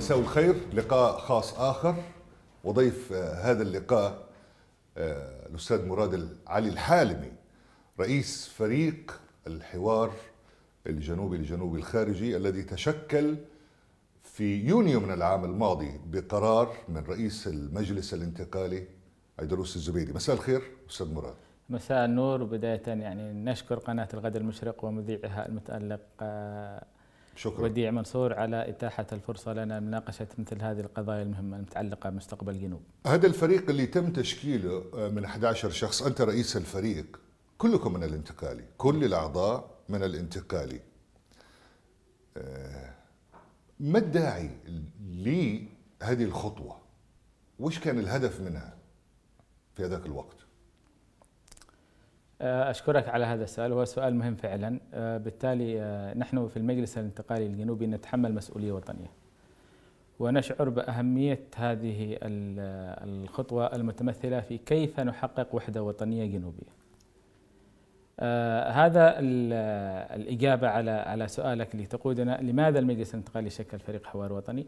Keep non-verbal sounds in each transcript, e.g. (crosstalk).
مساء الخير لقاء خاص آخر وضيف آه، هذا اللقاء آه، الأستاذ مراد علي الحالمي رئيس فريق الحوار الجنوبي الجنوبي الخارجي الذي تشكل في يونيو من العام الماضي بقرار من رئيس المجلس الانتقالي عيدروس الزبيدي مساء الخير أستاذ مراد مساء النور وبداية يعني نشكر قناة الغد المشرق ومذيعها المتألق آه، شكرا وديع منصور على إتاحة الفرصة لنا لمناقشة مثل هذه القضايا المهمة المتعلقة بمستقبل الجنوب هذا الفريق اللي تم تشكيله من 11 شخص أنت رئيس الفريق كلكم من الانتقالي كل الأعضاء من الانتقالي آه، ما الداعي لهذه الخطوة وش كان الهدف منها في هذاك الوقت آه، أشكرك على هذا السؤال وهو سؤال مهم فعلا آه، بالتالي آه، نحن في المجلس الانتقالي الجنوبي نتحمل مسؤولية وطنية ونشعر بأهمية هذه الخطوة المتمثلة في كيف نحقق وحدة وطنية جنوبية هذا الإجابة على على سؤالك اللي تقودنا لماذا المجلس الانتقالي شكل فريق حوار وطني؟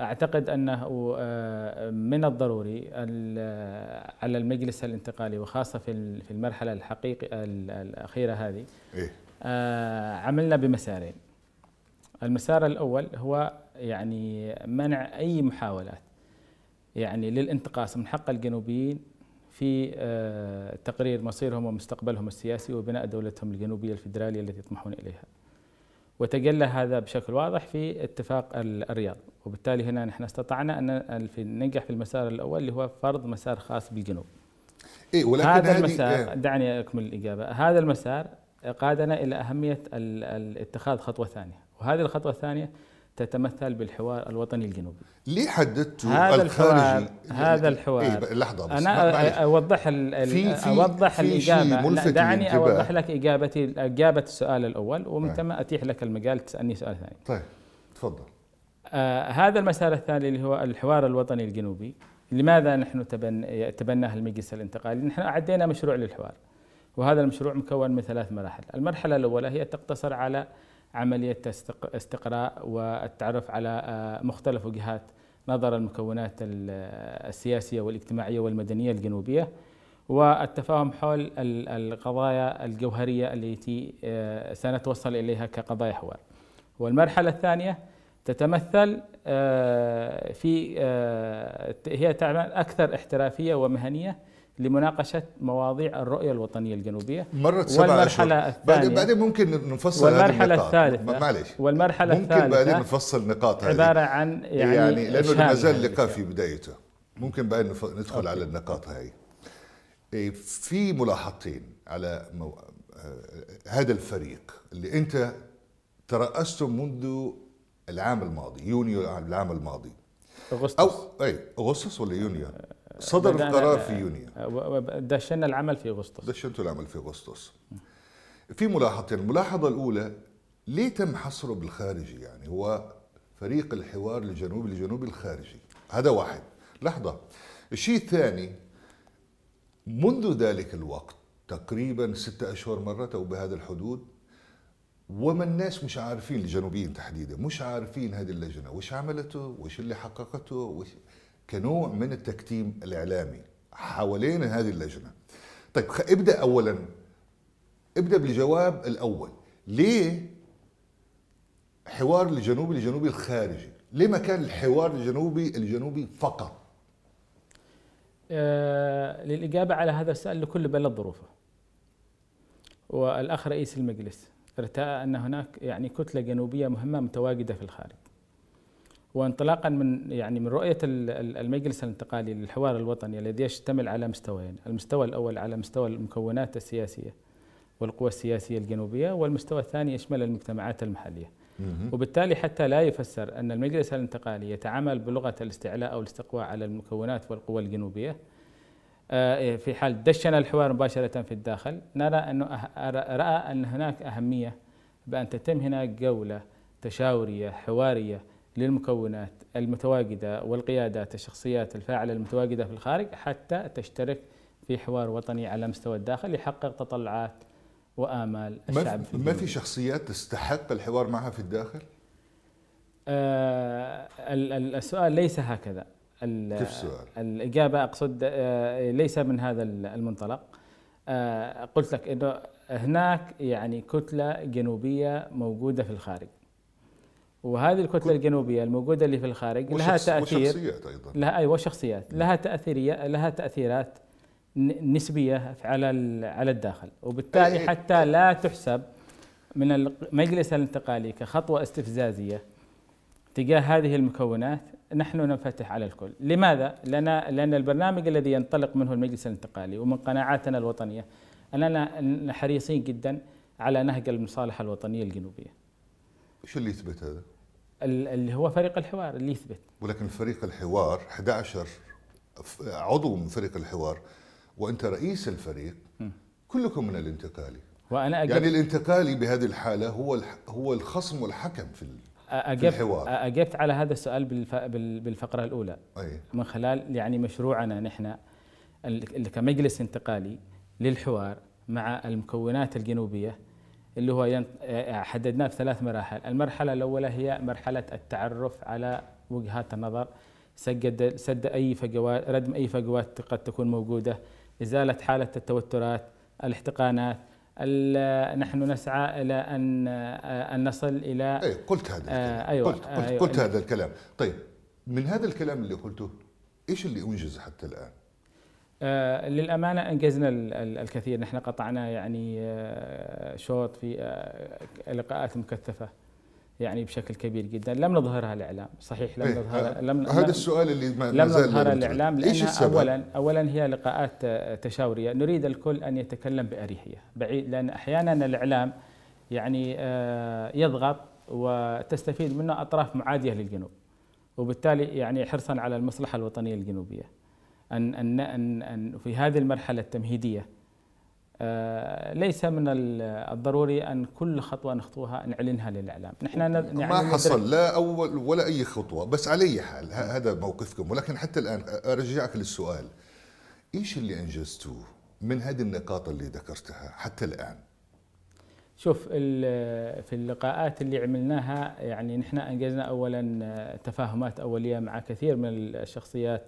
أعتقد أنه آه، من الضروري على المجلس الانتقالي وخاصة في المرحلة الحقيقة الأخيرة هذه إيه؟ آه، عملنا بمسارين المسار الأول هو يعني منع أي محاولات يعني للانتقاص من حق الجنوبيين في آه، تقرير مصيرهم ومستقبلهم السياسي وبناء دولتهم الجنوبية الفدراليه التي يطمحون إليها وتجلى هذا بشكل واضح في اتفاق الرياض وبالتالي هنا نحن استطعنا ان ننجح في المسار الاول اللي هو فرض مسار خاص بالجنوب إيه ولكن هذا المسار إيه؟ دعني اكمل الاجابه هذا المسار قادنا الى اهميه اتخاذ خطوه ثانيه وهذه الخطوه الثانيه تتمثل بالحوار الوطني الجنوبي ليه حددتوا هذا الخارجي هذا يعني إيه، الحوار إيه لحظه بس انا معلش. اوضح ال في في اوضح في الاجابه دعني اوضح لك اجابتي اجابه السؤال الاول ومن طيب. ثم طيب. اتيح لك المجال تسالني سؤال ثاني طيب تفضل آه هذا المسار الثاني اللي هو الحوار الوطني الجنوبي لماذا نحن تبن... تبناه المجلس الانتقالي؟ نحن أعدينا مشروع للحوار وهذا المشروع مكون من ثلاث مراحل، المرحلة الأولى هي تقتصر على عملية استقراء والتعرف على آه، مختلف وجهات نظر المكونات آه، السياسية والاجتماعية والمدنية الجنوبية والتفاهم حول القضايا الجوهرية التي آه، سنتوصل إليها كقضايا حوار والمرحلة الثانية تتمثل في هي تعمل أكثر احترافية ومهنية لمناقشة مواضيع الرؤية الوطنية الجنوبية مرت سبع والمرحلة أشهر. الثانية بعدين بعدين ممكن نفصل والمرحلة الثالثة معلش والمرحلة ممكن الثالثة ممكن بعدين نفصل نقاط هذه عبارة عن يعني, يعني لأنه ما زال اللقاء في بدايته ممكن بعدين ندخل أوكي. على النقاط هاي في ملاحظتين على مو... آه، هذا الفريق اللي أنت ترأسته منذ العام الماضي يونيو العام الماضي أغسطس أو أي أغسطس ولا يونيو؟ آه، صدر القرار في يونيو أه، دشنا العمل في اغسطس دشنتوا العمل في اغسطس في ملاحظتين الملاحظه الاولى ليه تم حصره بالخارجي يعني هو فريق الحوار الجنوبي الجنوبي الخارجي هذا واحد لحظه الشيء الثاني منذ ذلك الوقت تقريبا ستة أشهر مرت أو بهذا الحدود وما الناس مش عارفين الجنوبيين تحديدا مش عارفين هذه اللجنة وش عملته وش اللي حققته وش كنوع من التكتيم الاعلامي حوالين هذه اللجنه. طيب ابدا اولا ابدا بالجواب الاول، ليه حوار الجنوبي الجنوبي الخارجي؟ ليه ما كان الحوار الجنوبي الجنوبي فقط؟ آه للاجابه على هذا السؤال لكل بلد ظروفه. والاخ رئيس المجلس ارتأى ان هناك يعني كتله جنوبيه مهمه متواجده في الخارج. وانطلاقا من يعني من رؤيه المجلس الانتقالي للحوار الوطني الذي يشتمل على مستويين، المستوى الاول على مستوى المكونات السياسيه والقوى السياسيه الجنوبيه، والمستوى الثاني يشمل المجتمعات المحليه. وبالتالي حتى لا يفسر ان المجلس الانتقالي يتعامل بلغه الاستعلاء او الاستقواء على المكونات والقوى الجنوبيه. آه، إيه، في حال دشن الحوار مباشره في الداخل، نرى انه أه- راى ان هناك اهميه بان تتم هناك جوله تشاوريه حواريه للمكونات المتواجدة والقيادات الشخصيات الفاعلة المتواجدة في الخارج حتى تشترك في حوار وطني على مستوى الداخل يحقق تطلعات وآمال الشعب في ما في شخصيات تستحق الحوار معها في الداخل؟ آه السؤال ليس هكذا كيف السؤال؟ الإجابة أقصد آه، ليس من هذا المنطلق آه، قلت لك أنه هناك يعني كتلة جنوبية موجودة في الخارج وهذه الكتله الجنوبيه الموجوده اللي في الخارج لها تاثير وشخصيات ايضا لها ايوه شخصيات لها تاثيريه لها تاثيرات نسبيه على على الداخل وبالتالي إيه، إيه. حتى لا تحسب من المجلس الانتقالي كخطوه استفزازيه تجاه هذه المكونات نحن ننفتح على الكل لماذا لان لان البرنامج الذي ينطلق منه المجلس الانتقالي ومن قناعاتنا الوطنيه اننا حريصين جدا على نهج المصالحه الوطنيه الجنوبيه شو اللي يثبت هذا؟ اللي هو فريق الحوار اللي يثبت ولكن فريق الحوار 11 عضو من فريق الحوار وانت رئيس الفريق كلكم من الانتقالي وانا أجب يعني الانتقالي بهذه الحاله هو هو الخصم والحكم في أجب... الحوار اجبت على هذا السؤال بالفقره الاولى أي. من خلال يعني مشروعنا نحن كمجلس انتقالي للحوار مع المكونات الجنوبيه اللي هو آه، حددناه في ثلاث مراحل المرحلة الأولى هي مرحلة التعرف على وجهات النظر سجد سد أي فجوات ردم أي فجوات قد تكون موجودة إزالة حالة التوترات الاحتقانات نحن نسعى الى ان آه، ان نصل الى أي قلت هذا الكلام. آه، أيوة قلت قلت, أيوة قلت هذا الكلام طيب من هذا الكلام اللي قلته ايش اللي انجز حتى الان آه، للامانه انجزنا الكثير نحن قطعنا يعني آه، شوط في آه، لقاءات مكثفه يعني بشكل كبير جدا لم نظهرها الاعلام صحيح لم إيه، نظهرها لم هذا السؤال اللي ما لم نظهرها الاعلام لانها اولا اولا هي لقاءات تشاوريه نريد الكل ان يتكلم باريحيه بعيد لان احيانا الاعلام يعني يضغط وتستفيد منه اطراف معاديه للجنوب وبالتالي يعني حرصا على المصلحه الوطنيه الجنوبيه أن, أن, أن, أن في هذه المرحلة التمهيدية آه، ليس من الضروري أن كل خطوة نخطوها نعلنها للإعلام نحن يعني ما حصل لا أول ولا أي خطوة بس على أي حال هذا موقفكم ولكن حتى الآن أرجعك للسؤال إيش اللي أنجزتوه من هذه النقاط اللي ذكرتها حتى الآن شوف في اللقاءات اللي عملناها يعني نحن انجزنا اولا تفاهمات اوليه مع كثير من الشخصيات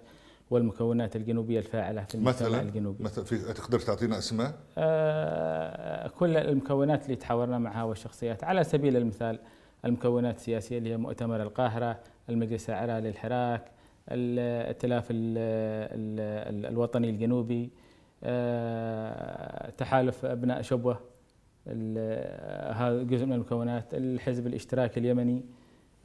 والمكونات الجنوبية الفاعلة في المجتمع الجنوبي مثلا في تقدر تعطينا أسماء؟ آه كل المكونات اللي تحاورنا معها والشخصيات على سبيل المثال المكونات السياسية اللي هي مؤتمر القاهرة المجلس الأعلى للحراك الائتلاف الوطني الجنوبي آه تحالف أبناء شبوة هذا جزء من المكونات الحزب الاشتراكي اليمني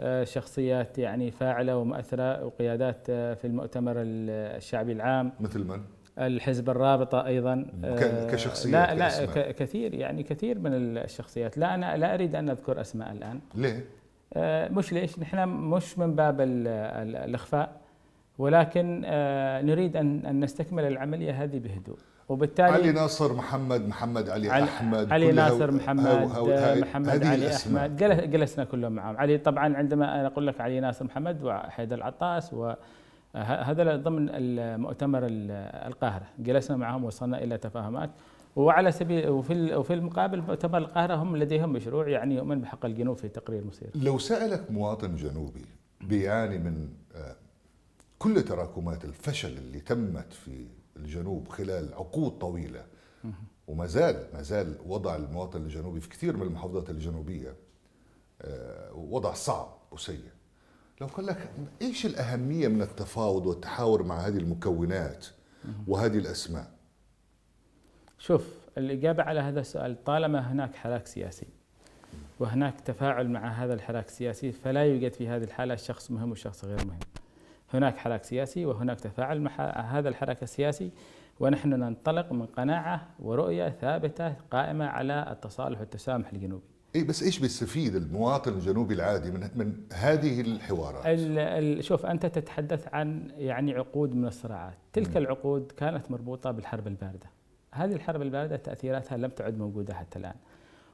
آه، شخصيات يعني فاعله ومؤثره وقيادات آه، في المؤتمر الشعبي العام مثل من؟ الحزب الرابطه ايضا آه، كشخصيات لا لا كثير يعني كثير من الشخصيات لا انا لا اريد ان اذكر اسماء الان ليه؟ مش ليش نحن مش من باب الاخفاء ولكن نريد ان نستكمل العمليه هذه بهدوء وبالتالي علي ناصر محمد محمد علي, علي احمد علي ناصر محمد هاو هاو محمد علي احمد جلسنا كلهم معهم علي طبعا عندما انا اقول لك علي ناصر محمد وحيدر العطاس وهذا ضمن المؤتمر القاهره جلسنا معهم وصلنا الى تفاهمات وعلى سبيل وفي وفي المقابل مؤتمر القاهره هم لديهم مشروع يعني يؤمن بحق الجنوب في تقرير مصير لو سالك مواطن جنوبي بيعاني من آه، كل تراكمات الفشل اللي تمت في الجنوب خلال عقود طويله وما زال ما زال وضع المواطن الجنوبي في كثير من المحافظات الجنوبيه آه، وضع صعب وسيء لو قال لك ايش الاهميه من التفاوض والتحاور مع هذه المكونات وهذه الاسماء شوف الاجابه على هذا السؤال طالما هناك حراك سياسي وهناك تفاعل مع هذا الحراك السياسي فلا يوجد في هذه الحاله شخص مهم وشخص غير مهم هناك حراك سياسي وهناك تفاعل مع هذا الحراك السياسي ونحن ننطلق من قناعة ورؤية ثابتة قائمة على التصالح والتسامح الجنوبي إيه بس ايش بيستفيد المواطن الجنوبي العادي من من هذه الحوارات؟ الـ الـ شوف انت تتحدث عن يعني عقود من الصراعات، تلك م. العقود كانت مربوطه بالحرب البارده. هذه الحرب البارده تاثيراتها لم تعد موجوده حتى الان.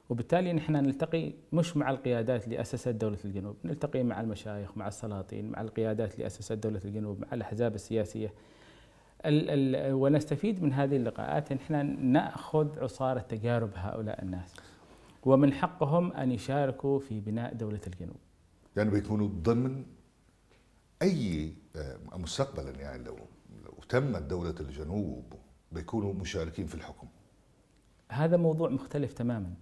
وبالتالي نحن نلتقي مش مع القيادات اللي اسست دوله الجنوب، نلتقي مع المشايخ، مع السلاطين، مع القيادات اللي اسست دوله الجنوب، مع الاحزاب السياسيه. ال ال ونستفيد من هذه اللقاءات نحن ناخذ عصاره تجارب هؤلاء الناس. ومن حقهم ان يشاركوا في بناء دوله الجنوب. يعني بيكونوا ضمن اي آه، مستقبلا يعني لو لو تمت دوله الجنوب بيكونوا مشاركين في الحكم. هذا موضوع مختلف تماما.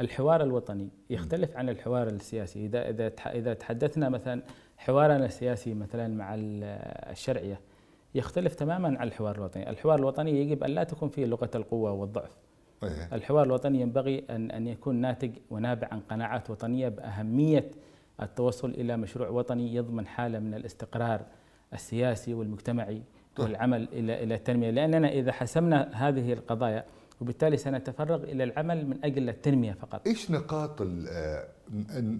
الحوار الوطني يختلف عن الحوار السياسي اذا اذا اذا تحدثنا مثلا حوارنا السياسي مثلا مع الشرعيه يختلف تماما عن الحوار الوطني، الحوار الوطني يجب ان لا تكون فيه لغه القوه والضعف. الحوار الوطني ينبغي ان ان يكون ناتج ونابع عن قناعات وطنيه باهميه التوصل الى مشروع وطني يضمن حاله من الاستقرار السياسي والمجتمعي والعمل الى الى التنميه، لاننا اذا حسمنا هذه القضايا وبالتالي سنتفرغ الى العمل من اجل التنميه فقط. ايش نقاط آه،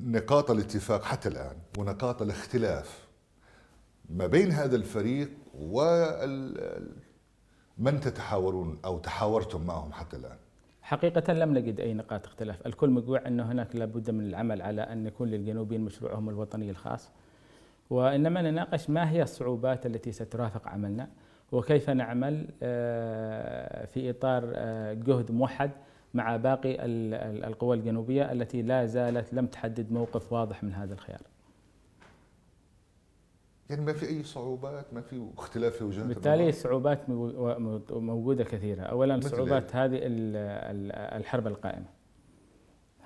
نقاط الاتفاق حتى الان ونقاط الاختلاف ما بين هذا الفريق من تتحاورون او تحاورتم معهم حتى الان؟ حقيقة لم نجد أي نقاط اختلاف الكل مجوع أن هناك لابد من العمل على أن يكون للجنوبيين مشروعهم الوطني الخاص وإنما نناقش ما هي الصعوبات التي سترافق عملنا وكيف نعمل آه، في إطار آه، جهد موحد مع باقي القوى الجنوبية التي لا زالت لم تحدد موقف واضح من هذا الخيار يعني ما في أي صعوبات ما في اختلاف في وجهات بالتالي الصعوبات موجودة كثيرة أولا صعوبات إيه؟ هذه الحرب القائمة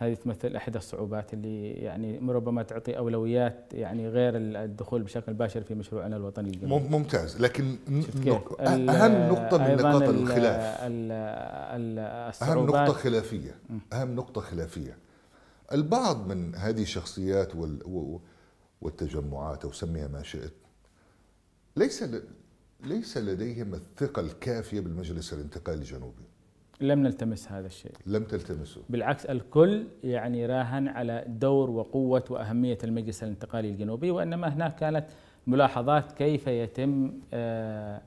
هذه تمثل احدى الصعوبات اللي يعني ربما تعطي اولويات يعني غير الدخول بشكل مباشر في مشروعنا الوطني الجميل. ممتاز لكن أه- اهم نقطه من نقاط الخلاف الـ الـ اهم نقطه خلافيه اهم نقطه خلافيه البعض من هذه الشخصيات والتجمعات او سميها ما شئت ليس ليس لديهم الثقه الكافيه بالمجلس الانتقالي الجنوبي لم نلتمس هذا الشيء لم تلتمسه بالعكس الكل يعني راهن على دور وقوة وأهمية المجلس الانتقالي الجنوبي وإنما هناك كانت ملاحظات كيف يتم آه،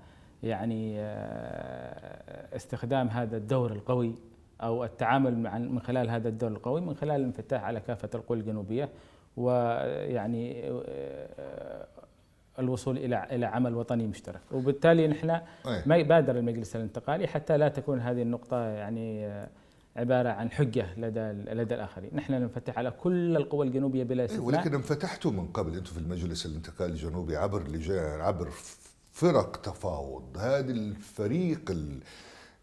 يعني آه، استخدام هذا الدور القوي أو التعامل مع من خلال هذا الدور القوي من خلال الانفتاح على كافة القوى الجنوبية ويعني آه، الوصول الى الى عمل وطني مشترك وبالتالي نحن ما يبادر المجلس الانتقالي حتى لا تكون هذه النقطه يعني آه، عباره عن حجه لدى لدى الاخرين، نحن ننفتح على كل القوى الجنوبيه بلا استثناء ولكن انفتحتوا من قبل انتم في المجلس الانتقالي الجنوبي عبر لجان عبر فرق تفاوض، هذا الفريق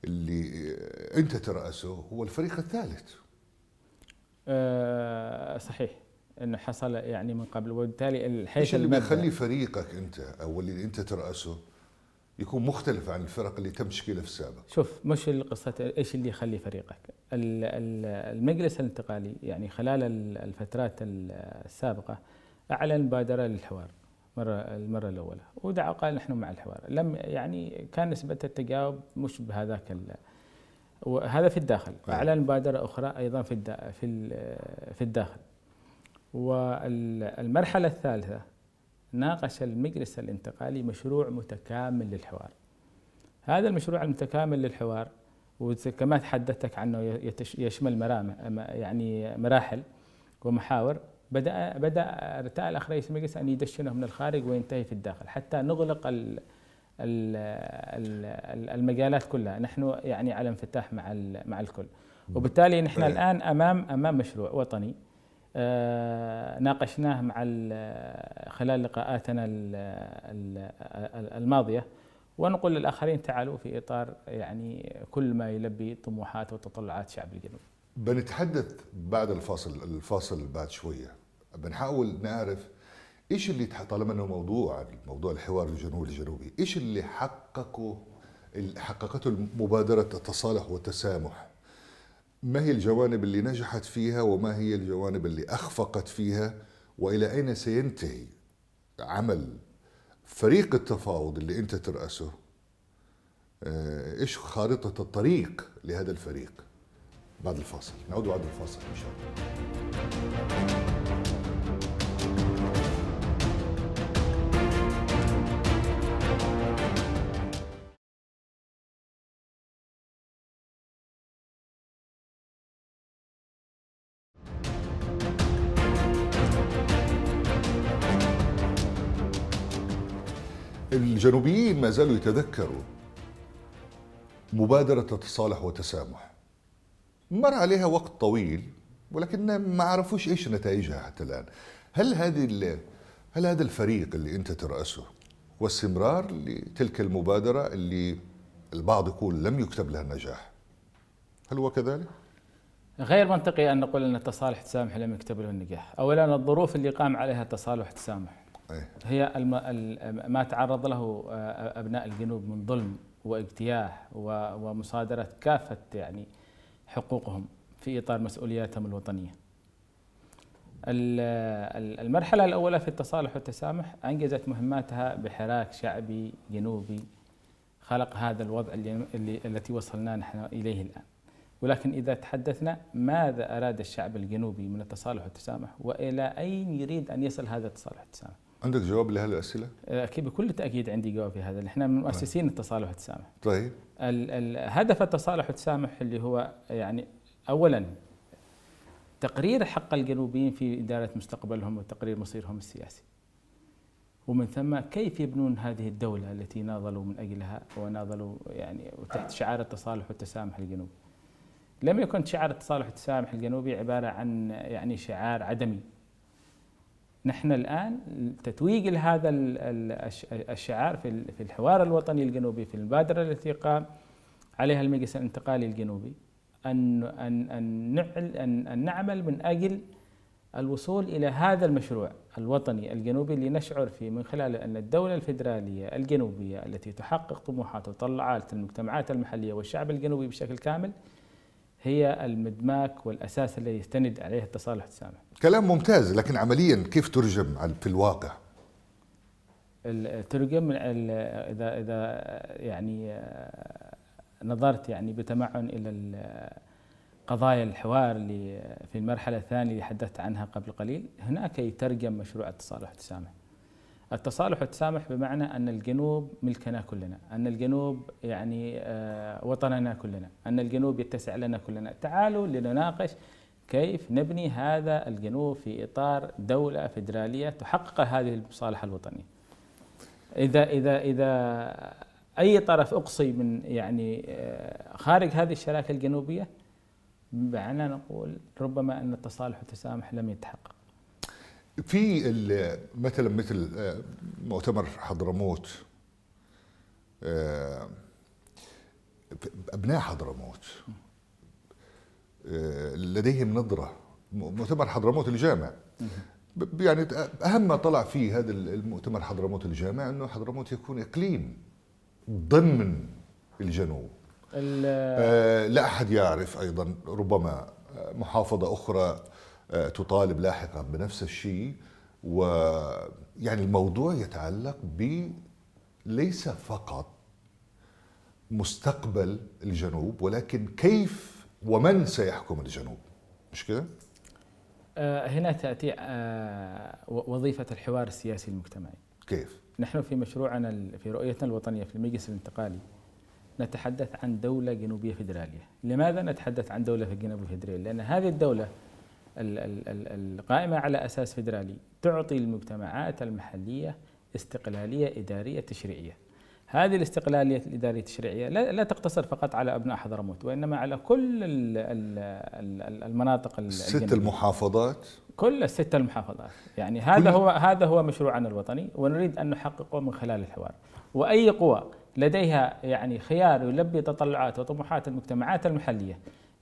اللي آه، انت ترأسه هو الفريق الثالث. آه، صحيح انه حصل يعني من قبل وبالتالي الحيث ايش اللي بيخلي فريقك انت او اللي انت تراسه يكون مختلف عن الفرق اللي تم تشكيلها في السابق شوف مش القصة ايش اللي يخلي فريقك المجلس الانتقالي يعني خلال الفترات السابقة اعلن مبادرة للحوار مرة المرة الأولى ودعا قال نحن مع الحوار لم يعني كان نسبة التجاوب مش بهذاك وهذا في الداخل أيوة. اعلن مبادرة أخرى أيضا في في في الداخل والمرحلة الثالثة ناقش المجلس الانتقالي مشروع متكامل للحوار هذا المشروع المتكامل للحوار وكما تحدثتك عنه يشمل مرامح يعني مراحل ومحاور بدا بدا ارتاء الاخ رئيس المجلس ان يدشنه من الخارج وينتهي في الداخل حتى نغلق المجالات كلها نحن يعني على انفتاح مع مع الكل وبالتالي نحن طيب. الان امام امام مشروع وطني آه، ناقشناه مع آه، خلال لقاءاتنا آه، الماضيه ونقول للاخرين تعالوا في اطار يعني كل ما يلبي طموحات وتطلعات شعب الجنوب. بنتحدث بعد الفاصل الفاصل بعد شويه بنحاول نعرف ايش اللي طالما انه موضوع موضوع الحوار الجنوبي الجنوبي، ايش اللي حققه حققته مبادره التصالح والتسامح ما هي الجوانب اللي نجحت فيها وما هي الجوانب اللي أخفقت فيها وإلى أين سينتهي عمل فريق التفاوض اللي أنت ترأسه آه، إيش خارطة الطريق لهذا الفريق بعد الفاصل نعود بعد الفاصل إن شاء الله الجنوبيين ما زالوا يتذكروا مبادرة التصالح وتسامح مر عليها وقت طويل ولكن ما عرفوش ايش نتائجها حتى الان هل هذه هل هذا الفريق اللي انت ترأسه هو استمرار لتلك المبادرة اللي البعض يقول لم يكتب لها النجاح هل هو كذلك؟ غير منطقي ان نقول ان التصالح تسامح لم يكتب له النجاح، اولا الظروف اللي قام عليها التصالح تسامح إيه. هي ما تعرض له ابناء الجنوب من ظلم واجتياح ومصادره كافه يعني حقوقهم في اطار مسؤولياتهم الوطنيه. المرحله الاولى في التصالح والتسامح انجزت مهماتها بحراك شعبي جنوبي خلق هذا الوضع اللي التي وصلنا نحن اليه الان. ولكن إذا تحدثنا ماذا أراد الشعب الجنوبي من التصالح والتسامح وإلى أين يريد أن يصل هذا التصالح والتسامح عندك جواب لهذه الاسئله؟ آه، اكيد بكل تاكيد عندي جواب في هذا، احنا من مؤسسين التصالح والتسامح. طيب. ال- ال- هدف التصالح والتسامح اللي هو يعني اولا تقرير حق الجنوبيين في اداره مستقبلهم وتقرير مصيرهم السياسي. ومن ثم كيف يبنون هذه الدولة التي ناضلوا من أجلها وناضلوا يعني تحت شعار التصالح والتسامح الجنوبي لم يكن شعار التصالح والتسامح الجنوبي عبارة عن يعني شعار عدمي نحن الان تتويج لهذا الشعار في الحوار الوطني الجنوبي في المبادره التي قام عليها المجلس الانتقالي الجنوبي ان ان ان ان نعمل من اجل الوصول الى هذا المشروع الوطني الجنوبي اللي نشعر فيه من خلاله ان الدوله الفدراليه الجنوبيه التي تحقق طموحات وطلعات المجتمعات المحليه والشعب الجنوبي بشكل كامل هي المدماك والاساس الذي يستند عليه التصالح السامح. كلام ممتاز لكن عمليا كيف ترجم في الواقع؟ ترجم اذا اذا يعني نظرت يعني بتمعن الى قضايا الحوار اللي في المرحله الثانيه اللي حدثت عنها قبل قليل، هناك يترجم مشروع التصالح التسامح التصالح والتسامح بمعنى ان الجنوب ملكنا كلنا، ان الجنوب يعني آه، وطننا كلنا، ان الجنوب يتسع لنا كلنا، تعالوا لنناقش كيف نبني هذا الجنوب في اطار دوله فدراليه تحقق هذه المصالحه الوطنيه. اذا اذا اذا اي طرف اقصي من يعني آه، خارج هذه الشراكه الجنوبيه بمعنى نقول ربما ان التصالح والتسامح لم يتحقق. في مثلا مثل آه، مؤتمر حضرموت آه، ابناء حضرموت آه، لديهم نظره مؤتمر حضرموت الجامع يعني اهم ما طلع فيه هذا المؤتمر حضرموت الجامع انه حضرموت يكون اقليم ضمن الجنوب لا احد يعرف ايضا ربما محافظه اخرى آه، تطالب لاحقا بنفس الشيء ويعني الموضوع يتعلق ب ليس فقط مستقبل الجنوب ولكن كيف ومن سيحكم الجنوب مش كده؟ آه، هنا تأتي آه، وظيفة الحوار السياسي المجتمعي كيف؟ نحن في مشروعنا في رؤيتنا الوطنية في المجلس الانتقالي نتحدث عن دولة جنوبية فدرالية لماذا نتحدث عن دولة في جنوب فدرالية؟ لأن هذه الدولة القائمة على أساس فيدرالي تعطي المجتمعات المحلية استقلالية إدارية تشريعية هذه الاستقلالية الإدارية التشريعية لا تقتصر فقط على أبناء حضرموت وإنما على كل المناطق الست المحافظات كل الست المحافظات يعني هذا هو هذا هو مشروعنا الوطني ونريد أن نحققه من خلال الحوار وأي قوى لديها يعني خيار يلبي تطلعات وطموحات المجتمعات المحلية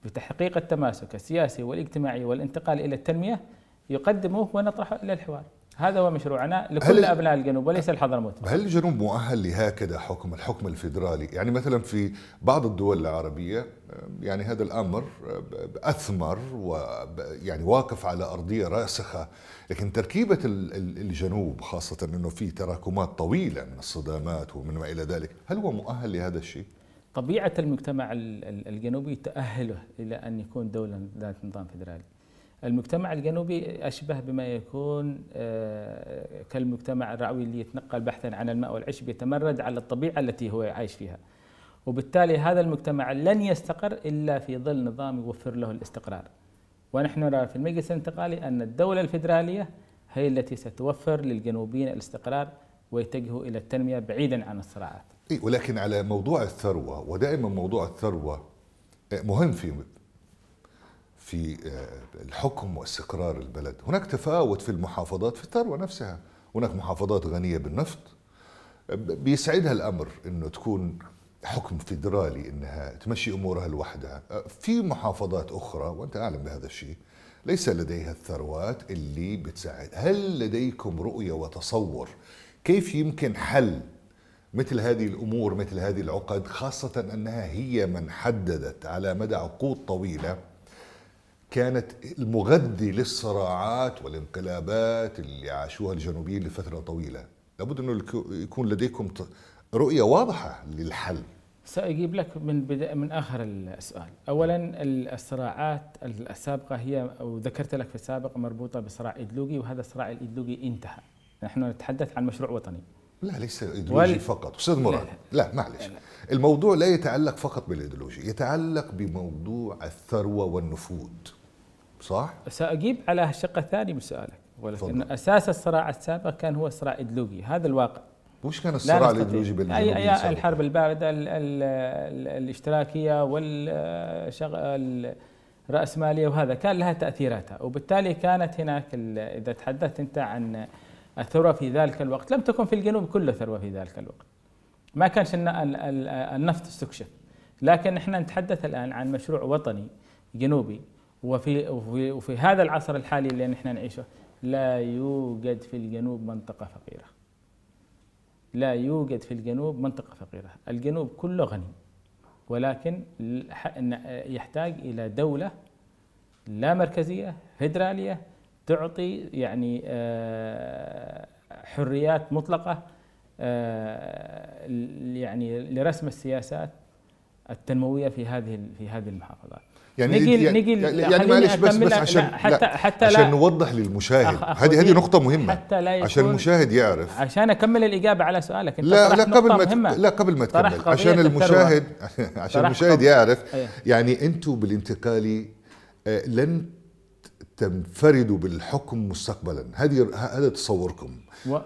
لتحقيق التماسك السياسي والاجتماعي والانتقال الى التنميه يقدمه ونطرحه الى الحوار هذا هو مشروعنا لكل ابناء الجنوب وليس الحضرموت هل الجنوب مؤهل لهكذا حكم الحكم الفيدرالي يعني مثلا في بعض الدول العربيه يعني هذا الامر اثمر ويعني واقف على ارضيه راسخه لكن تركيبه الجنوب خاصه انه في تراكمات طويله من الصدامات ومن ما الى ذلك هل هو مؤهل لهذا الشيء طبيعة المجتمع الجنوبي تأهله إلى أن يكون دولة ذات نظام فيدرالي المجتمع الجنوبي أشبه بما يكون آه، كالمجتمع الرعوي اللي يتنقل بحثا عن الماء والعشب يتمرد على الطبيعة التي هو عايش فيها وبالتالي هذا المجتمع لن يستقر إلا في ظل نظام يوفر له الاستقرار ونحن نرى في المجلس الانتقالي أن الدولة الفيدرالية هي التي ستوفر للجنوبيين الاستقرار ويتجهوا إلى التنمية بعيدا عن الصراعات إيه ولكن على موضوع الثروة ودائما موضوع الثروة آه، مهم في في آه، الحكم واستقرار البلد هناك تفاوت في المحافظات في الثروة نفسها هناك محافظات غنية بالنفط آه، بيسعدها الأمر أنه تكون حكم فيدرالي أنها تمشي أمورها لوحدها في محافظات أخرى وأنت أعلم بهذا الشيء ليس لديها الثروات اللي بتساعد هل لديكم رؤية وتصور كيف يمكن حل مثل هذه الامور مثل هذه العقد خاصه انها هي من حددت على مدى عقود طويله كانت المغذي للصراعات والانقلابات اللي عاشوها الجنوبيين لفتره طويله لابد انه يكون لديكم رؤيه واضحه للحل سأجيب لك من بدأ من آخر السؤال أولا الصراعات السابقة هي أو ذكرت لك في السابق مربوطة بصراع إدلوقي وهذا الصراع الإدلوقي انتهى نحن نتحدث عن مشروع وطني لا ليس ايديولوجي وال... فقط استاذ مراد لا, لا معلش الموضوع لا يتعلق فقط بالايديولوجي يتعلق بموضوع الثروه والنفوذ صح ساجيب على الشق الثاني من سؤالك ولكن فضل. اساس الصراع السابق كان هو صراع ايديولوجي هذا الواقع وش كان الصراع الايديولوجي بين أي الحرب البارده الـ الـ الـ الاشتراكيه والشغل الراسماليه وهذا كان لها تاثيراتها وبالتالي كانت هناك اذا تحدثت انت عن الثروة في ذلك الوقت لم تكن في الجنوب كله ثروة في ذلك الوقت ما كانش النفط استكشف لكن احنا نتحدث الآن عن مشروع وطني جنوبي وفي, وفي, وفي هذا العصر الحالي اللي نحن نعيشه لا يوجد في الجنوب منطقة فقيرة لا يوجد في الجنوب منطقة فقيرة الجنوب كله غني ولكن يحتاج إلى دولة لا مركزية فيدرالية تعطي يعني آه، حريات مطلقه آه، يعني لرسم السياسات التنمويه في هذه في هذه المحافظات يعني نجي يعني نجي يعني, يعني معلش بس بس عشان لا حتى لا حتى عشان لا نوضح للمشاهد هذه هذه نقطة مهمة حتى لا عشان المشاهد يعرف عشان أكمل الإجابة على سؤالك انت لا لا قبل ما مهمة لا قبل ما تكمل عشان المشاهد (laughs) عشان المشاهد يعرف أيوه. يعني أنتم بالانتقالي آه، لن تنفردوا بالحكم مستقبلا هذه هذا تصوركم و...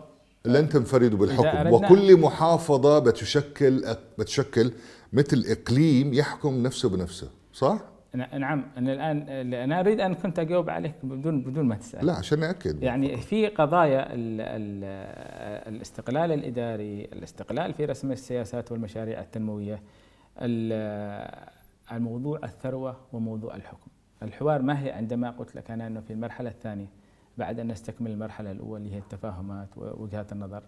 لن تنفردوا بالحكم وكل محافظة بتشكل بتشكل مثل إقليم يحكم نفسه بنفسه صح؟ نعم انا الان انا اريد ان كنت اجاوب عليك بدون بدون ما تسال لا عشان اكد يعني في قضايا الـ الـ الاستقلال الاداري، الاستقلال في رسم السياسات والمشاريع التنمويه، الموضوع الثروه وموضوع الحكم. الحوار ما هي عندما قلت لك أنا أنه في المرحلة الثانية بعد أن نستكمل المرحلة الأولى اللي هي التفاهمات ووجهات النظر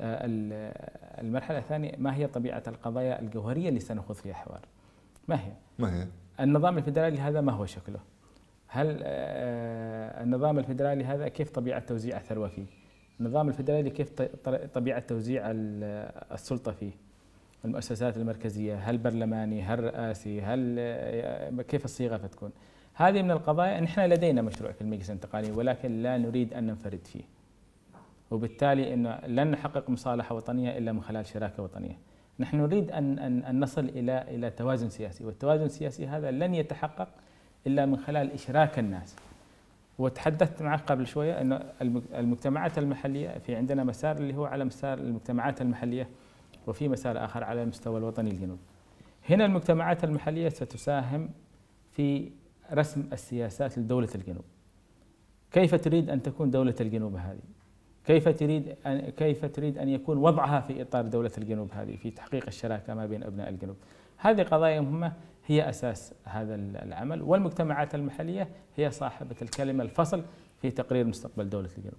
آه، المرحلة الثانية ما هي طبيعة القضايا الجوهرية اللي سنخوض فيها حوار ما هي؟ ما هي؟ النظام الفيدرالي هذا ما هو شكله؟ هل آه، آه، النظام الفيدرالي هذا كيف طبيعة توزيع الثروة فيه؟ النظام الفيدرالي كيف طبيعة توزيع السلطة فيه؟ المؤسسات المركزية هل برلماني هل رئاسي هل كيف الصيغة فتكون؟ هذه من القضايا نحن لدينا مشروع في المجلس الانتقالي ولكن لا نريد ان ننفرد فيه. وبالتالي انه لن نحقق مصالحه وطنيه الا من خلال شراكه وطنيه. نحن نريد ان ان, أن نصل الى الى توازن سياسي، والتوازن السياسي هذا لن يتحقق الا من خلال اشراك الناس. وتحدثت معك قبل شويه انه المجتمعات المحليه في عندنا مسار اللي هو على مسار المجتمعات المحليه وفي مسار اخر على المستوى الوطني الجنوبي. هنا المجتمعات المحليه ستساهم في رسم السياسات لدولة الجنوب كيف تريد أن تكون دولة الجنوب هذه كيف تريد أن كيف تريد أن يكون وضعها في إطار دولة الجنوب هذه في تحقيق الشراكة ما بين أبناء الجنوب هذه قضايا مهمة هي أساس هذا العمل والمجتمعات المحلية هي صاحبة الكلمة الفصل في تقرير مستقبل دولة الجنوب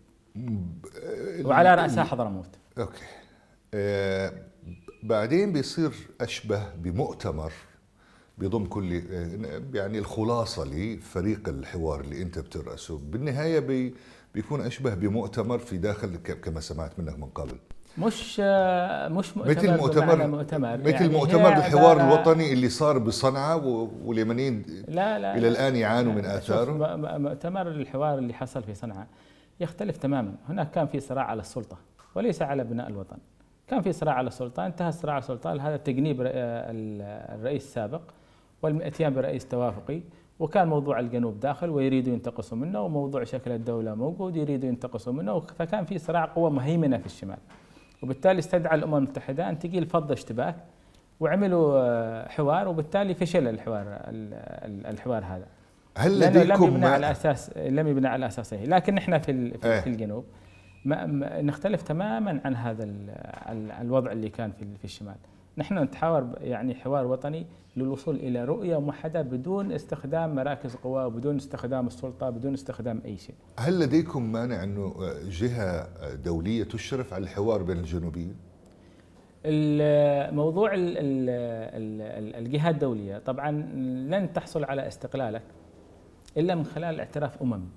وعلى رأسها حضرموت أوكي آه، بعدين بيصير أشبه بمؤتمر بيضم كل يعني الخلاصه لفريق الحوار اللي انت بتراسه بالنهايه بي بيكون اشبه بمؤتمر في داخل كما سمعت منك من قبل مش مش مؤتمر مثل مؤتمر مؤتمر مثل يعني مؤتمر الحوار الوطني اللي صار بصنعاء واليمنيين لا لا الى الان يعانوا من اثاره مؤتمر الحوار اللي حصل في صنعاء يختلف تماما هناك كان في صراع على السلطه وليس على بناء الوطن كان في صراع على السلطه انتهى الصراع على السلطه هذا تجنيب آه، الرئيس السابق والاتيان برئيس توافقي وكان موضوع الجنوب داخل ويريدوا ينتقصوا منه وموضوع شكل الدوله موجود يريدوا ينتقصوا منه فكان في صراع قوى مهيمنه في الشمال وبالتالي استدعى الامم المتحده ان تجي لفض اشتباك وعملوا آه، حوار وبالتالي فشل الحوار الحوار هذا هل لديكم لم يبنى على اساس لم يبنى على اساسه لكن احنا في في, إيه. في الجنوب ما نختلف تماما عن هذا الوضع اللي كان في الشمال نحن نتحاور يعني حوار وطني للوصول الى رؤيه موحده بدون استخدام مراكز قوى بدون استخدام السلطه بدون استخدام اي شيء. هل لديكم مانع انه جهه دوليه تشرف على الحوار بين الجنوبيين؟ الموضوع الجهه الدوليه طبعا لن تحصل على استقلالك الا من خلال اعتراف اممي.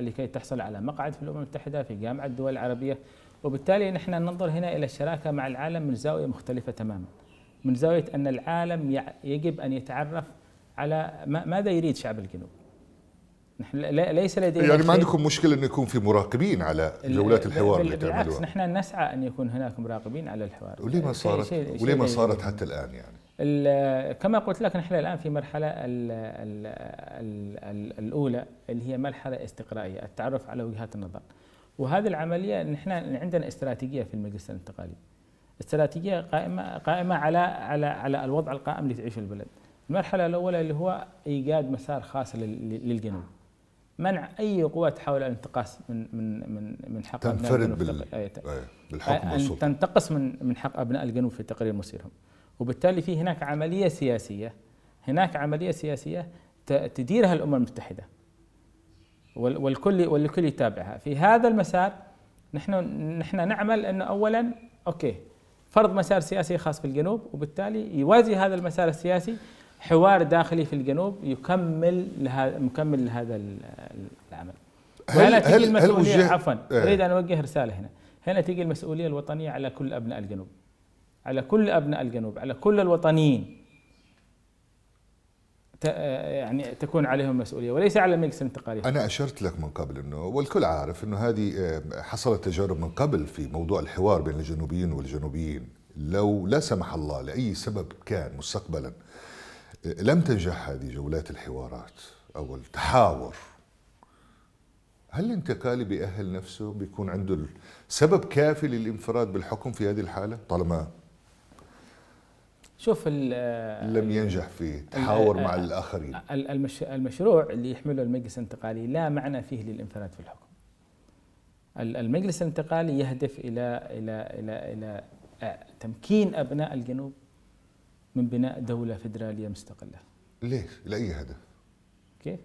لكي تحصل على مقعد في الامم المتحده في جامعه الدول العربيه وبالتالي نحن ننظر هنا إلى الشراكة مع العالم من زاوية مختلفة تماما من زاوية أن العالم يجب أن يتعرف على ماذا يريد شعب الجنوب نحن ليس لدينا يعني ما عندكم مشكلة أن يكون في مراقبين على جولات الحوار اللي تعملوها بالعكس نحن نسعى أن يكون هناك مراقبين على الحوار وليه ما صارت شيء وليه ما صارت حتى الآن يعني كما قلت لك نحن الآن في مرحلة الـ الـ الـ الـ الأولى اللي هي مرحلة استقرائية التعرف على وجهات النظر وهذه العمليه نحن عندنا استراتيجيه في المجلس الانتقالي استراتيجيه قائمه قائمه على على على الوضع القائم اللي تعيشه البلد المرحله الاولى اللي هو ايجاد مسار خاص للجنوب منع اي قوة تحاول الانتقاص من من من من حق تنفرد بال... أي... بالحكم أن تنتقص من من حق ابناء الجنوب في تقرير مصيرهم وبالتالي في هناك عمليه سياسيه هناك عمليه سياسيه تديرها الامم المتحده والكل والكل يتابعها في هذا المسار نحن نحن نعمل انه اولا اوكي فرض مسار سياسي خاص في الجنوب وبالتالي يوازي هذا المسار السياسي حوار داخلي في الجنوب يكمل لهذا مكمل لهذا العمل هل تجي المسؤوليه عفوا إيه. اريد ان اوجه رساله هنا هنا تجي المسؤوليه الوطنيه على كل ابناء الجنوب على كل ابناء الجنوب على كل الوطنيين آه، يعني تكون عليهم مسؤوليه وليس على المجلس الانتقالي انا اشرت لك من قبل انه والكل عارف انه هذه آه، حصلت تجارب من قبل في موضوع الحوار بين الجنوبيين والجنوبيين لو لا سمح الله لاي سبب كان مستقبلا آه، لم تنجح هذه جولات الحوارات او التحاور هل الانتقالي بأهل نفسه بيكون عنده سبب كافي للانفراد بالحكم في هذه الحاله طالما شوف لم ينجح في تحاور مع الاخرين المشروع اللي يحمله المجلس الانتقالي لا معنى فيه للانفراد في الحكم المجلس الانتقالي يهدف الى الى الى الى, تمكين ابناء الجنوب من بناء دوله فدراليه مستقله ليش لاي هدف كيف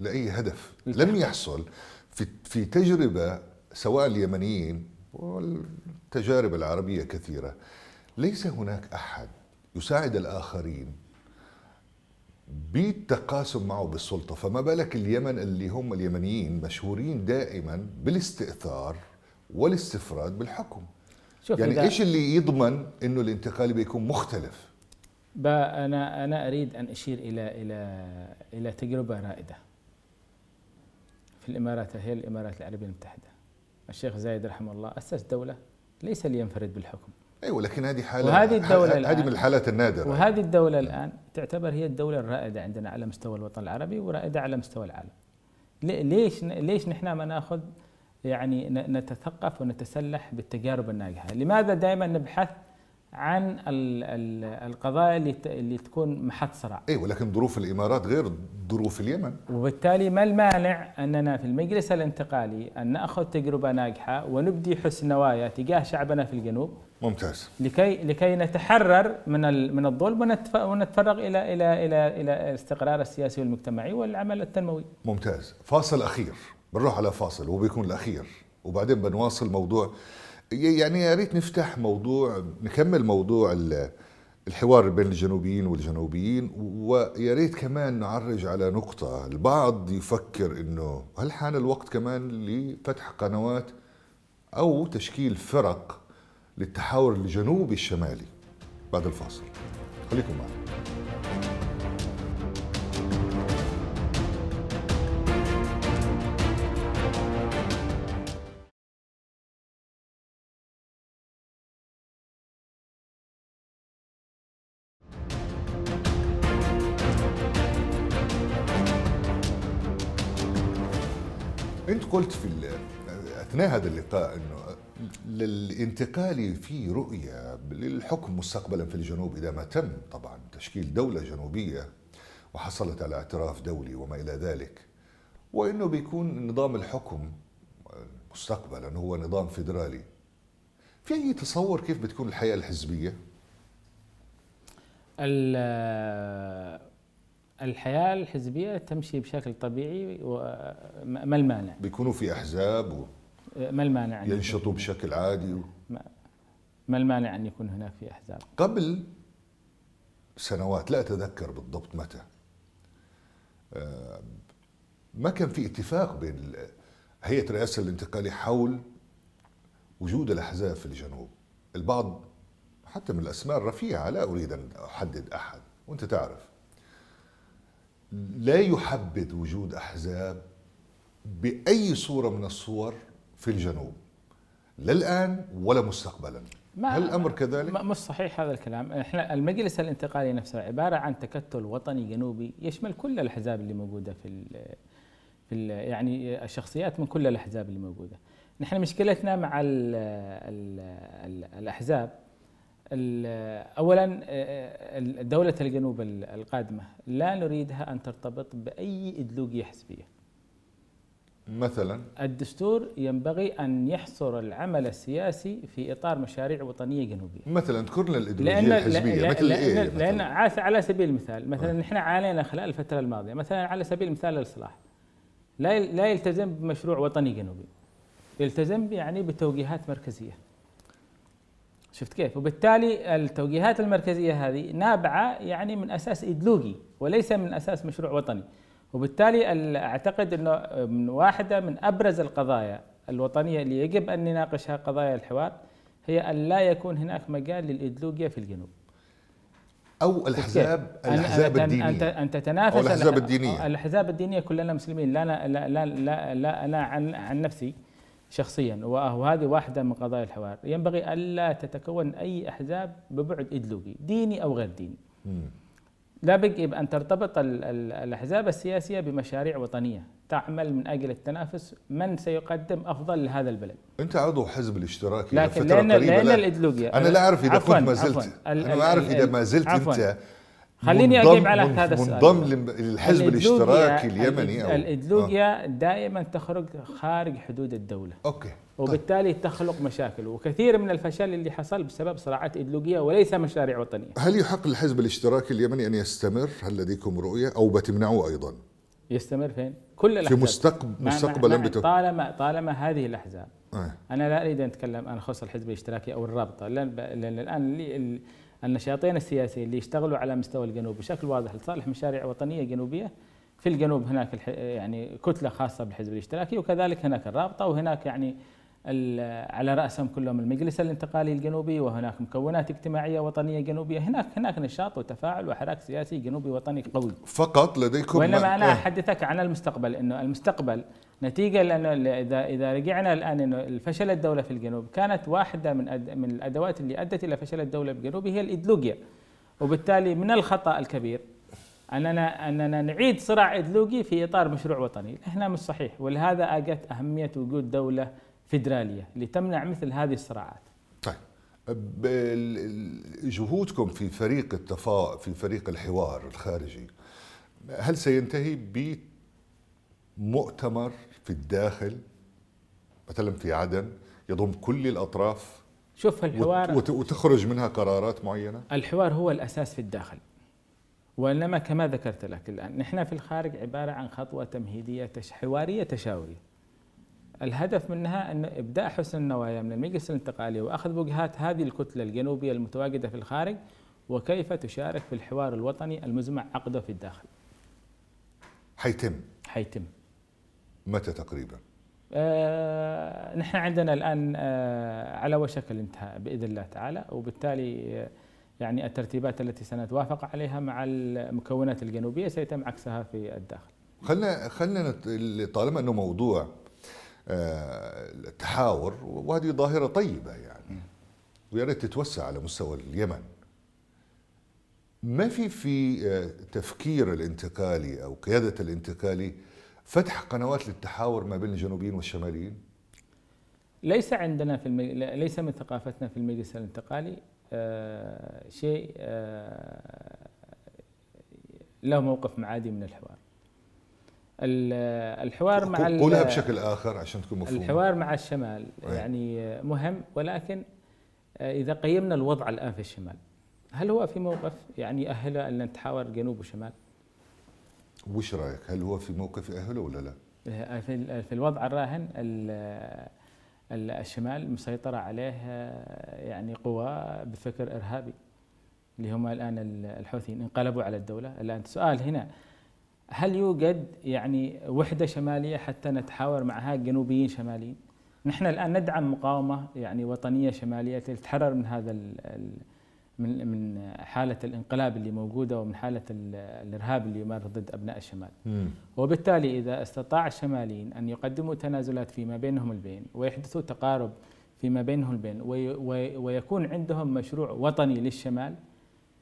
لاي هدف لم يحصل في في تجربه سواء اليمنيين والتجارب العربيه كثيره ليس هناك احد يساعد الاخرين بالتقاسم معه بالسلطه فما بالك اليمن اللي هم اليمنيين مشهورين دائما بالاستئثار والاستفراد بالحكم شوف يعني ايش اللي يضمن انه الانتقال بيكون مختلف انا انا اريد ان اشير الى الى الى تجربه رائده في الامارات هي الامارات العربيه المتحده الشيخ زايد رحمه الله اسس دوله ليس لينفرد بالحكم ايوه لكن هذه حاله وهذه الدوله الآن هذه من الحالات النادره وهذه الدوله الان تعتبر هي الدوله الرائده عندنا على مستوى الوطن العربي ورائده على مستوى العالم ليش ليش نحن ما ناخذ يعني نتثقف ونتسلح بالتجارب الناجحه لماذا دائما نبحث عن القضايا اللي اللي تكون محط صراع. اي ولكن ظروف الامارات غير ظروف اليمن. وبالتالي ما المانع اننا في المجلس الانتقالي ان ناخذ تجربه ناجحه ونبدي حسن نوايا تجاه شعبنا في الجنوب. ممتاز. لكي لكي نتحرر من من الظلم ونتفرغ الى الى الى الى الاستقرار السياسي والمجتمعي والعمل التنموي. ممتاز، فاصل اخير، بنروح على فاصل وبيكون الاخير وبعدين بنواصل موضوع يعني يا ريت نفتح موضوع نكمل موضوع الحوار بين الجنوبيين والجنوبيين ويا ريت كمان نعرج على نقطة البعض يفكر انه هل حان الوقت كمان لفتح قنوات او تشكيل فرق للتحاور الجنوبي الشمالي بعد الفاصل خليكم معنا انت قلت في اثناء هذا اللقاء انه للانتقال في رؤيه للحكم مستقبلا في الجنوب اذا ما تم طبعا تشكيل دوله جنوبيه وحصلت على اعتراف دولي وما الى ذلك وانه بيكون نظام الحكم مستقبلا هو نظام فيدرالي في اي تصور كيف بتكون الحياه الحزبيه؟ الحياه الحزبيه تمشي بشكل طبيعي وما المانع؟ بيكونوا في احزاب و... ما المانع ينشطوا بشكل عادي و... ما المانع ان يكون هناك في احزاب؟ قبل سنوات لا اتذكر بالضبط متى آه، ما كان في اتفاق بين هيئه الرئاسه الانتقاليه حول وجود الاحزاب في الجنوب البعض حتى من الاسماء الرفيعه لا اريد ان احدد احد وانت تعرف لا يحبذ وجود احزاب باي صوره من الصور في الجنوب لا الان ولا مستقبلا هل الامر كذلك؟ مش صحيح هذا الكلام، احنا المجلس الانتقالي نفسه عباره عن تكتل وطني جنوبي يشمل كل الاحزاب اللي موجوده في في يعني الشخصيات من كل الاحزاب اللي موجوده. نحن مشكلتنا مع الـ الـ الـ الاحزاب اولا آه، آه، دوله الجنوب القادمه لا نريدها ان ترتبط باي ايديولوجية حزبيه مثلا الدستور ينبغي ان يحصر العمل السياسي في اطار مشاريع وطنيه جنوبيه مثلا اذكر لنا الايديولوجية الحزبيه إيه لأن مثل لأن, إيه مثلا؟ لأن على سبيل المثال مثلا آه. نحن عانينا خلال الفتره الماضيه مثلا على سبيل المثال الاصلاح. لا لا يلتزم بمشروع وطني جنوبي يلتزم يعني بتوجيهات مركزيه شفت كيف؟ وبالتالي التوجيهات المركزيه هذه نابعه يعني من اساس ايديولوجي وليس من اساس مشروع وطني. وبالتالي اعتقد انه من واحده من ابرز القضايا الوطنيه اللي يجب ان نناقشها قضايا الحوار هي ان لا يكون هناك مجال للايديولوجيا في الجنوب. او الاحزاب الاحزاب الدينيه ان تتنافس الاحزاب الدينيه الاحزاب الدينيه كلنا مسلمين لا لا لا لا, لا انا عن عن نفسي شخصيا وهذه واحده من قضايا الحوار ينبغي الا تتكون اي احزاب ببعد ايديولوجي ديني او غير ديني لا بقي ان ترتبط الاحزاب السياسيه بمشاريع وطنيه تعمل من اجل التنافس من سيقدم افضل لهذا البلد انت عضو حزب الاشتراكي لكن لان لان الايديولوجيا انا لا اعرف اذا كنت ما زلت انا ما اعرف اذا ما زلت انت خليني اجيب على هذا السؤال منضم للحزب الاشتراكي اليمني او الايديولوجيا آه. دائما تخرج خارج حدود الدوله اوكي طيب. وبالتالي طيب. تخلق مشاكل وكثير من الفشل اللي حصل بسبب صراعات ايديولوجيه وليس مشاريع وطنيه هل يحق للحزب الاشتراكي اليمني ان يستمر هل لديكم رؤيه او بتمنعوه ايضا يستمر فين كل الاحزاب في مستقبل مستقبلا بتو... طالما طالما هذه الاحزاب آه. انا لا اريد ان اتكلم عن خص الحزب الاشتراكي او الرابطه لان الان النشاطين السياسيين اللي يشتغلوا على مستوى الجنوب بشكل واضح لصالح مشاريع وطنيه جنوبيه في الجنوب هناك يعني كتله خاصه بالحزب الاشتراكي وكذلك هناك الرابطه وهناك يعني على راسهم كلهم المجلس الانتقالي الجنوبي وهناك مكونات اجتماعيه وطنيه جنوبيه هناك هناك نشاط وتفاعل وحراك سياسي جنوبي وطني قوي فقط لديكم وانما انا إيه. احدثك عن المستقبل انه المستقبل نتيجه لانه اذا اذا رجعنا الان انه فشل الدوله في الجنوب كانت واحده من أد... من الادوات اللي ادت الى فشل الدوله الجنوب هي الادلوجيا وبالتالي من الخطا الكبير اننا اننا نعيد صراع ادلوجي في اطار مشروع وطني، احنا مش صحيح ولهذا اجت اهميه وجود دوله فدراليه لتمنع مثل هذه الصراعات. طيب جهودكم في فريق التفا في فريق الحوار الخارجي هل سينتهي ب مؤتمر في الداخل مثلا في عدن يضم كل الأطراف شوف الحوار وتخرج منها قرارات معينة الحوار هو الأساس في الداخل وإنما كما ذكرت لك الآن نحن في الخارج عبارة عن خطوة تمهيدية حوارية تشاورية الهدف منها أن إبداء حسن النوايا من المجلس الانتقالي وأخذ وجهات هذه الكتلة الجنوبية المتواجدة في الخارج وكيف تشارك في الحوار الوطني المزمع عقده في الداخل حيتم حيتم متى تقريبا؟ آه نحن عندنا الآن آه على وشك الانتهاء بإذن الله تعالى وبالتالي آه، يعني الترتيبات التي سنتوافق عليها مع المكونات الجنوبية سيتم عكسها في الداخل خلنا خلنا طالما أنه موضوع آه التحاور وهذه ظاهرة طيبة يعني ويا ريت تتوسع على مستوى اليمن ما في في آه، تفكير الانتقالي او قياده الانتقالي فتح قنوات للتحاور ما بين الجنوبيين والشماليين ليس عندنا في المج... ليس من ثقافتنا في المجلس الانتقالي آه شيء آه له موقف معادي من الحوار الحوار مع قولها بشكل اخر عشان تكون مفهوم الحوار مع الشمال يعني مهم ولكن آه، اذا قيمنا الوضع الان في الشمال هل هو في موقف يعني يأهله ان نتحاور جنوب وشمال؟ وش رايك هل هو في موقف اهله ولا لا آه، آه، في الوضع الراهن آه، الشمال مسيطرة عليه يعني قوى بفكر إرهابي اللي هم الآن الحوثيين انقلبوا على الدولة الآن السؤال هنا هل يوجد يعني وحدة شمالية حتى نتحاور معها جنوبيين شماليين نحن الآن ندعم مقاومة يعني وطنية شمالية لتتحرر من هذا ال من من حاله الانقلاب اللي موجوده ومن حاله الارهاب اللي يمارس ضد ابناء الشمال. وبالتالي اذا استطاع الشماليين ان يقدموا تنازلات فيما بينهم البين ويحدثوا تقارب فيما بينهم البين ويكون عندهم مشروع وطني للشمال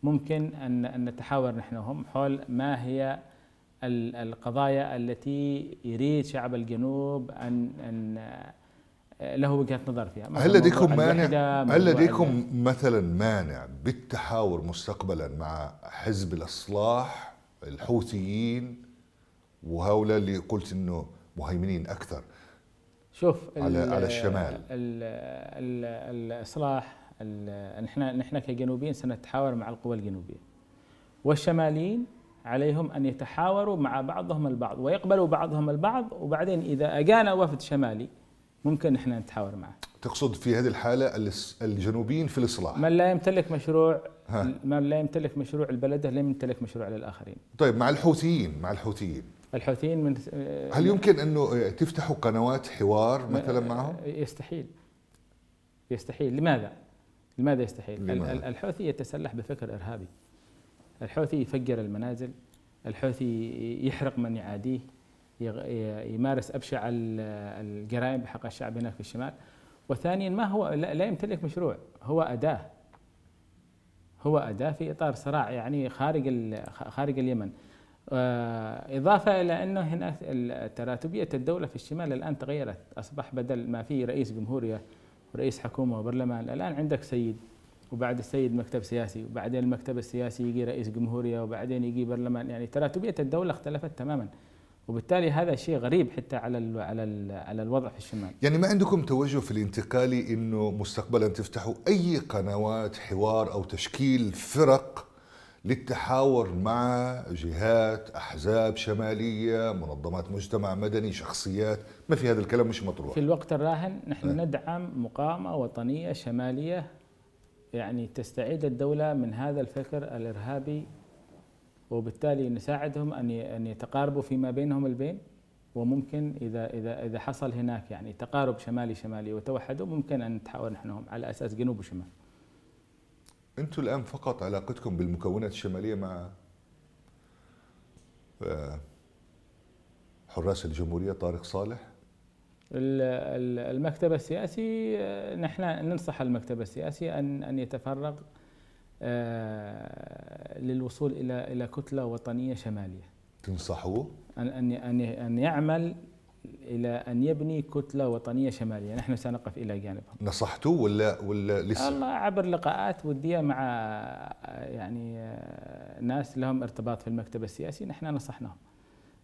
ممكن ان ان نتحاور نحن هم حول ما هي القضايا التي يريد شعب الجنوب ان ان له وجهه نظر فيها هل لديكم مانع هل لديكم مثلا مانع بالتحاور مستقبلا مع حزب الاصلاح الحوثيين وهؤلاء اللي قلت انه مهيمنين اكثر شوف على على الشمال الاصلاح نحن نحن كجنوبيين سنتحاور مع القوى الجنوبيه والشماليين عليهم ان يتحاوروا مع بعضهم البعض ويقبلوا بعضهم البعض وبعدين اذا اجانا وفد شمالي ممكن احنا نتحاور معه تقصد في هذه الحاله الجنوبيين في الاصلاح من لا يمتلك مشروع ها. من لا يمتلك مشروع لبلده لم يمتلك مشروع للاخرين طيب مع الحوثيين مع الحوثيين الحوثيين من هل يمكن انه تفتحوا قنوات حوار مثلا معهم؟ يستحيل يستحيل لماذا؟ لماذا يستحيل؟ لماذا؟ الحوثي يتسلح بفكر ارهابي الحوثي يفجر المنازل الحوثي يحرق من يعاديه يمارس ابشع الجرائم بحق الشعب هناك في الشمال وثانيا ما هو لا يمتلك مشروع هو اداه هو اداه في اطار صراع يعني خارج خارج اليمن آه، اضافه الى انه هناك تراتبيه الدوله في الشمال الان تغيرت اصبح بدل ما في رئيس جمهوريه ورئيس حكومه وبرلمان الان عندك سيد وبعد السيد مكتب سياسي وبعدين المكتب السياسي يجي رئيس جمهوريه وبعدين يجي برلمان يعني تراتبيه الدوله اختلفت تماما وبالتالي هذا شيء غريب حتى على الـ على الـ على الوضع في الشمال يعني ما عندكم توجه في الانتقالي انه مستقبلا تفتحوا اي قنوات حوار او تشكيل فرق للتحاور مع جهات احزاب شماليه منظمات مجتمع مدني شخصيات ما في هذا الكلام مش مطروح في الوقت الراهن نحن أه؟ ندعم مقاومه وطنيه شماليه يعني تستعيد الدوله من هذا الفكر الارهابي وبالتالي نساعدهم ان ان يتقاربوا فيما بينهم البين وممكن اذا اذا اذا حصل هناك يعني تقارب شمالي شمالي وتوحدوا ممكن ان نتحاور نحن على اساس جنوب وشمال. انتم الان فقط علاقتكم بالمكونات الشماليه مع آه، حراس الجمهوريه طارق صالح المكتب السياسي آه، نحن ننصح المكتب السياسي ان ان يتفرغ آه، للوصول الى الى كتله وطنيه شماليه. تنصحوه؟ ان ان ان يعمل الى ان يبني كتله وطنيه شماليه، نحن سنقف الى جانبه نصحتوه ولا ولا لسه؟ الله عبر لقاءات وديه مع يعني آه، ناس لهم ارتباط في المكتب السياسي، نحن نصحناهم.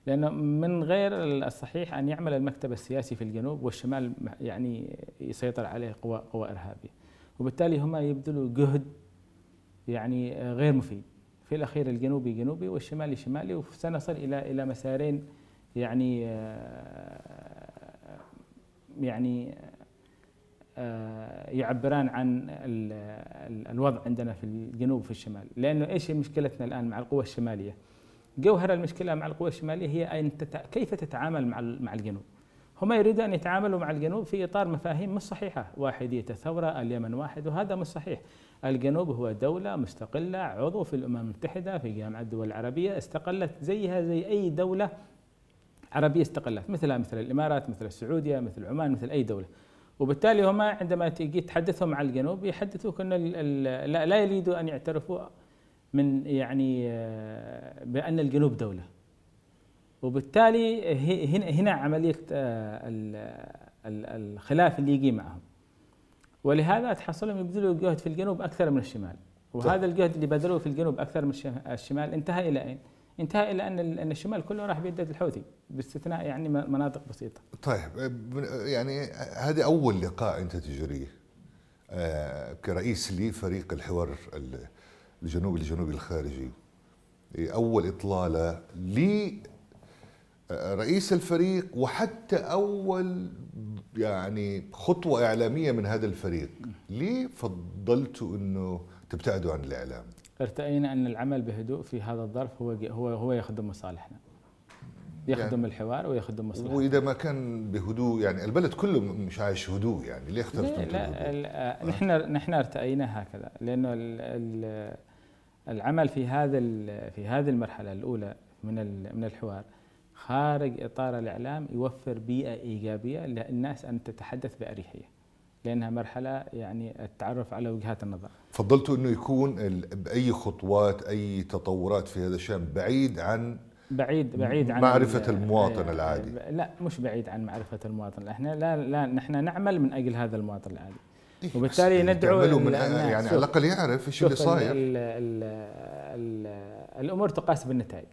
لانه من غير الصحيح ان يعمل المكتب السياسي في الجنوب والشمال يعني يسيطر عليه قوى قوى ارهابيه. وبالتالي هم يبذلوا جهد يعني غير مفيد في الأخير الجنوبي جنوبي والشمالي شمالي وسنصل إلى إلى مسارين يعني آه، يعني آه، يعبران عن الوضع عندنا في الجنوب وفي الشمال لأنه إيش مشكلتنا الآن مع القوى الشمالية جوهر المشكلة مع القوى الشمالية هي أن تتع... كيف تتعامل مع مع الجنوب هم يريدون أن يتعاملوا مع الجنوب في إطار مفاهيم مش صحيحة واحدية الثورة اليمن واحد وهذا مش صحيح الجنوب هو دولة مستقلة عضو في الأمم المتحدة في جامعة الدول العربية استقلت زيها زي أي دولة عربية استقلت مثلها مثل الإمارات مثل السعودية مثل عمان مثل أي دولة وبالتالي هما عندما تيجي تحدثهم عن الجنوب يحدثوك أن لا يريدوا أن يعترفوا من يعني آه، بأن الجنوب دولة وبالتالي هنا عملية آه، الخلاف اللي يجي معهم ولهذا تحصلهم يبذلوا جهد في الجنوب اكثر من الشمال طيب. وهذا طيب. الجهد اللي بذلوه في الجنوب اكثر من الشمال انتهى الى اين؟ انتهى الى ان ان الشمال كله راح بيد الحوثي باستثناء يعني مناطق بسيطه. طيب يعني هذا اول لقاء انت تجريه آه، كرئيس لفريق الحوار الجنوبي الجنوبي الخارجي اول اطلاله لي رئيس الفريق وحتى اول يعني خطوه اعلاميه من هذا الفريق ليه فضلتوا انه تبتعدوا عن الاعلام ارتئينا ان العمل بهدوء في هذا الظرف هو هو هو يخدم مصالحنا يخدم يعني الحوار ويخدم مصالحنا واذا ما كان بهدوء يعني البلد كله مش عايش هدوء يعني ليه اخترتم لا, لا آه، آه. نحن نحن ارتئينا هكذا لانه العمل في هذا في هذه المرحله الاولى من من الحوار خارج إطار الإعلام يوفر بيئة إيجابية للناس أن تتحدث بأريحية لأنها مرحلة يعني التعرف على وجهات النظر فضلتوا أنه يكون بأي خطوات أي تطورات في هذا الشأن بعيد عن بعيد بعيد عن معرفة المواطن العادي لا مش بعيد عن معرفة المواطن احنا لا لا نحن نعمل من أجل هذا المواطن العادي إيه وبالتالي يعني ندعو من يعني على الأقل يعرف ايش اللي صاير الأمور تقاس بالنتائج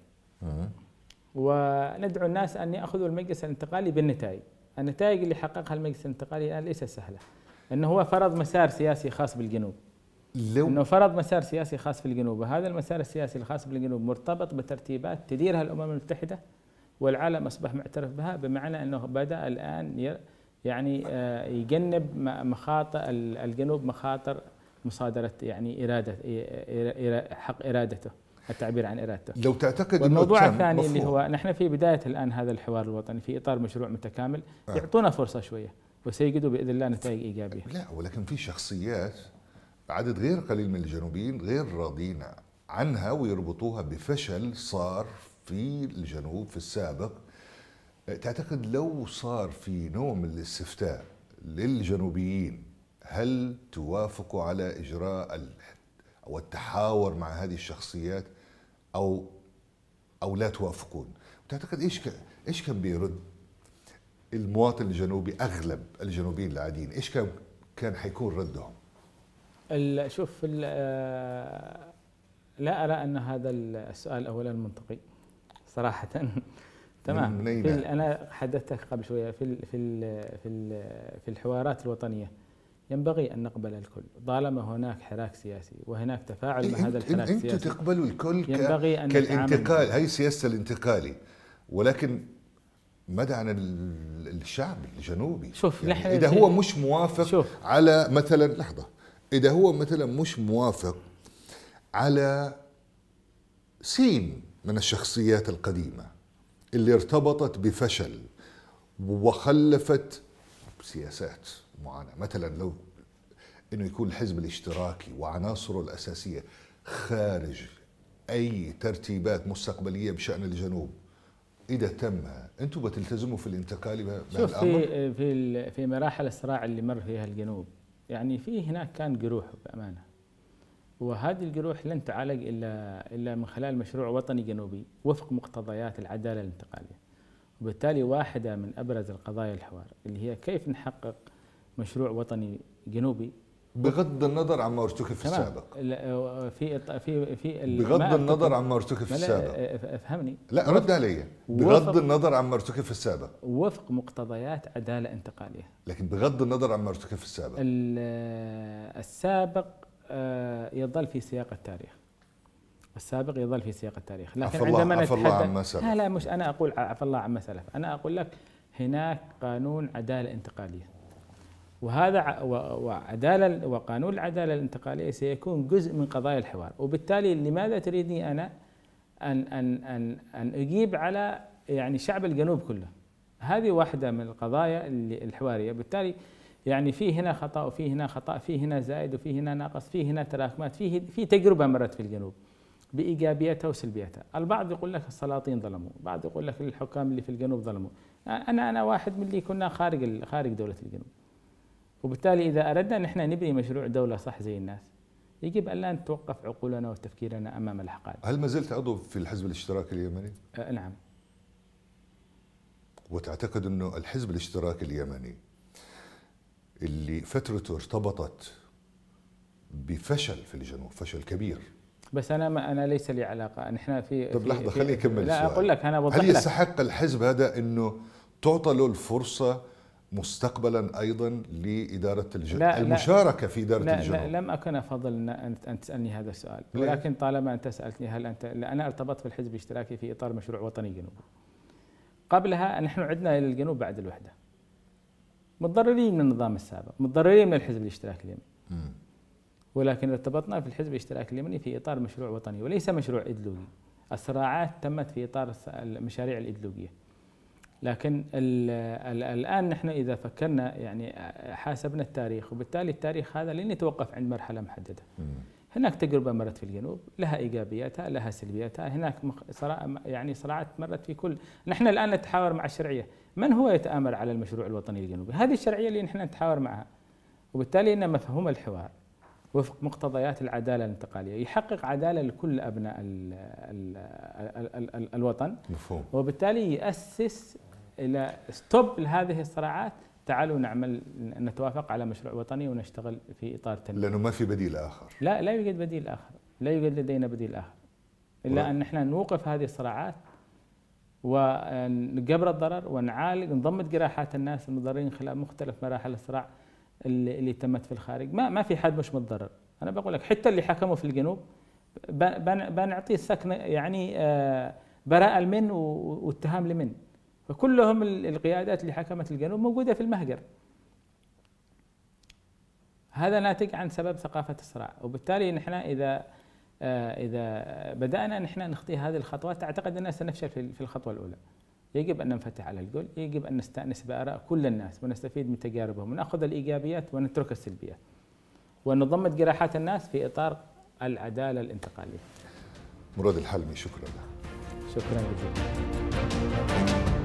وندعو الناس أن يأخذوا المجلس الانتقالي بالنتائج النتائج اللي حققها المجلس الانتقالي الآن ليست سهلة أنه هو فرض مسار سياسي خاص بالجنوب لو أنه فرض مسار سياسي خاص بالجنوب وهذا المسار السياسي الخاص بالجنوب مرتبط بترتيبات تديرها الأمم المتحدة والعالم أصبح معترف بها بمعنى أنه بدأ الآن يعني آه، يجنب مخاطر الجنوب مخاطر مصادرة يعني إرادة حق إرادته التعبير عن ارادته. لو تعتقد الموضوع الثاني اللي هو نحن في بدايه الان هذا الحوار الوطني في اطار مشروع متكامل آه. يعطونا فرصه شويه وسيجدوا باذن الله نتائج ايجابيه. لا ولكن في شخصيات عدد غير قليل من الجنوبيين غير راضين عنها ويربطوها بفشل صار في الجنوب في السابق تعتقد لو صار في نوع من الاستفتاء للجنوبيين هل توافقوا على اجراء او التحاور مع هذه الشخصيات او او لا توافقون بتعتقد ايش ايش كان بيرد المواطن الجنوبي اغلب الجنوبيين العاديين ايش كان كان حيكون ردهم ال... شوف ال... لا ارى ان هذا السؤال اولا منطقي صراحه (laughs) تمام من انا حدثتك قبل شويه في في في, في الحوارات الوطنيه ينبغي أن نقبل الكل طالما هناك حراك سياسي وهناك تفاعل مع هذا الحراك السياسي أنتم تقبلوا الكل ينبغي أن كالانتقال هي سياسه الانتقالي ولكن ماذا عن الشعب الجنوبي شوف يعني إذا هو مش موافق شوف على مثلا لحظة إذا هو مثلا مش موافق على سين من الشخصيات القديمة اللي ارتبطت بفشل وخلفت سياسات معاناه، مثلا لو انه يكون الحزب الاشتراكي وعناصره الاساسيه خارج اي ترتيبات مستقبليه بشان الجنوب اذا تم انتم بتلتزموا في الانتقال الامر؟ في في في مراحل الصراع اللي مر فيها الجنوب يعني في هناك كان جروح بامانه وهذه الجروح لن تعالج الا الا من خلال مشروع وطني جنوبي وفق مقتضيات العداله الانتقاليه وبالتالي واحده من ابرز القضايا الحوار اللي هي كيف نحقق مشروع وطني جنوبي بغض النظر عما ارتكب في السابق لا آه، في في في بغض النظر عما ارتكب في السابق آه، آه، افهمني لا رد علي بغض النظر عما ارتكب في السابق وفق مقتضيات عداله انتقاليه لكن بغض النظر عما ارتكب في السابق السابق يظل في سياق التاريخ السابق يظل في سياق التاريخ لكن عفو عندما عفو الله عما سلف لا لا مش انا اقول عفى الله عما سلف انا اقول لك هناك قانون عداله انتقاليه وهذا وعدالة وقانون العدالة الانتقالية سيكون جزء من قضايا الحوار وبالتالي لماذا تريدني أنا أن أن أن أن أجيب على يعني شعب الجنوب كله هذه واحدة من القضايا الحوارية بالتالي يعني في هنا خطأ وفي هنا خطأ في هنا زائد وفي هنا ناقص في هنا تراكمات في في تجربة مرت في الجنوب بإيجابيتها وسلبيتها البعض يقول لك السلاطين ظلموا البعض يقول لك الحكام اللي في الجنوب ظلموا أنا أنا واحد من اللي كنا خارج خارج دولة الجنوب وبالتالي إذا أردنا أن احنا نبني مشروع دولة صح زي الناس يجب ألا نتوقف عقولنا وتفكيرنا أمام الحقائق هل ما زلت عضو في الحزب الاشتراكي اليمني؟ أه نعم وتعتقد أنه الحزب الاشتراكي اليمني اللي فترته ارتبطت بفشل في الجنوب فشل كبير بس انا ما انا ليس لي علاقه نحن في طب لحظه خليني اكمل لا السؤال. اقول لك انا بوضح هل يستحق الحزب هذا انه تعطى له الفرصه مستقبلا ايضا لاداره المشاركه لا المشاركه في اداره لا الجنوب لا لم اكن افضل ان تسالني هذا السؤال ولكن طالما انت سالتني هل انت انا ارتبطت بالحزب الاشتراكي في اطار مشروع وطني جنوبي قبلها نحن عدنا الى الجنوب بعد الوحده متضررين من النظام السابق متضررين من الحزب الاشتراكي اليمني ولكن ارتبطنا في الحزب الاشتراكي اليمني في اطار مشروع وطني وليس مشروع ايديولوجي الصراعات تمت في اطار المشاريع الايديولوجيه لكن الـ الـ الان نحن اذا فكرنا يعني حاسبنا التاريخ وبالتالي التاريخ هذا لن يتوقف عند مرحله محدده. هناك تجربه مرت في الجنوب لها ايجابياتها لها سلبياتها، هناك صراع يعني صراعات مرت في كل، نحن الان نتحاور مع الشرعيه، من هو يتامر على المشروع الوطني الجنوبي؟ هذه الشرعيه اللي نحن نتحاور معها. وبالتالي ان مفهوم الحوار وفق مقتضيات العداله الانتقاليه يحقق عداله لكل ابناء الـ الـ الـ الـ الـ الوطن مفهوم وبالتالي يؤسس الى ستوب لهذه الصراعات تعالوا نعمل نتوافق على مشروع وطني ونشتغل في اطار تنميه لانه ما في بديل اخر لا لا يوجد بديل اخر لا يوجد لدينا بديل اخر الا ان نحن نوقف هذه الصراعات ونقبر الضرر ونعالج نضمد جراحات الناس المتضررين خلال مختلف مراحل الصراع اللي, اللي تمت في الخارج ما ما في حد مش متضرر انا بقول لك حتى اللي حكموا في الجنوب بنعطيه سكنه يعني آه، براءه لمن واتهام لمن فكلهم القيادات اللي حكمت الجنوب موجودة في المهجر هذا ناتج عن سبب ثقافة الصراع وبالتالي نحن إذا آه، إذا بدأنا نحن نخطي هذه الخطوات أعتقد أننا سنفشل في الخطوة الأولى يجب أن ننفتح على الكل يجب أن نستأنس بآراء كل الناس ونستفيد من تجاربهم ونأخذ الإيجابيات ونترك السلبيات ونضمد جراحات الناس في إطار العدالة الانتقالية مراد الحلمي شكرا لك شكرا جزيلا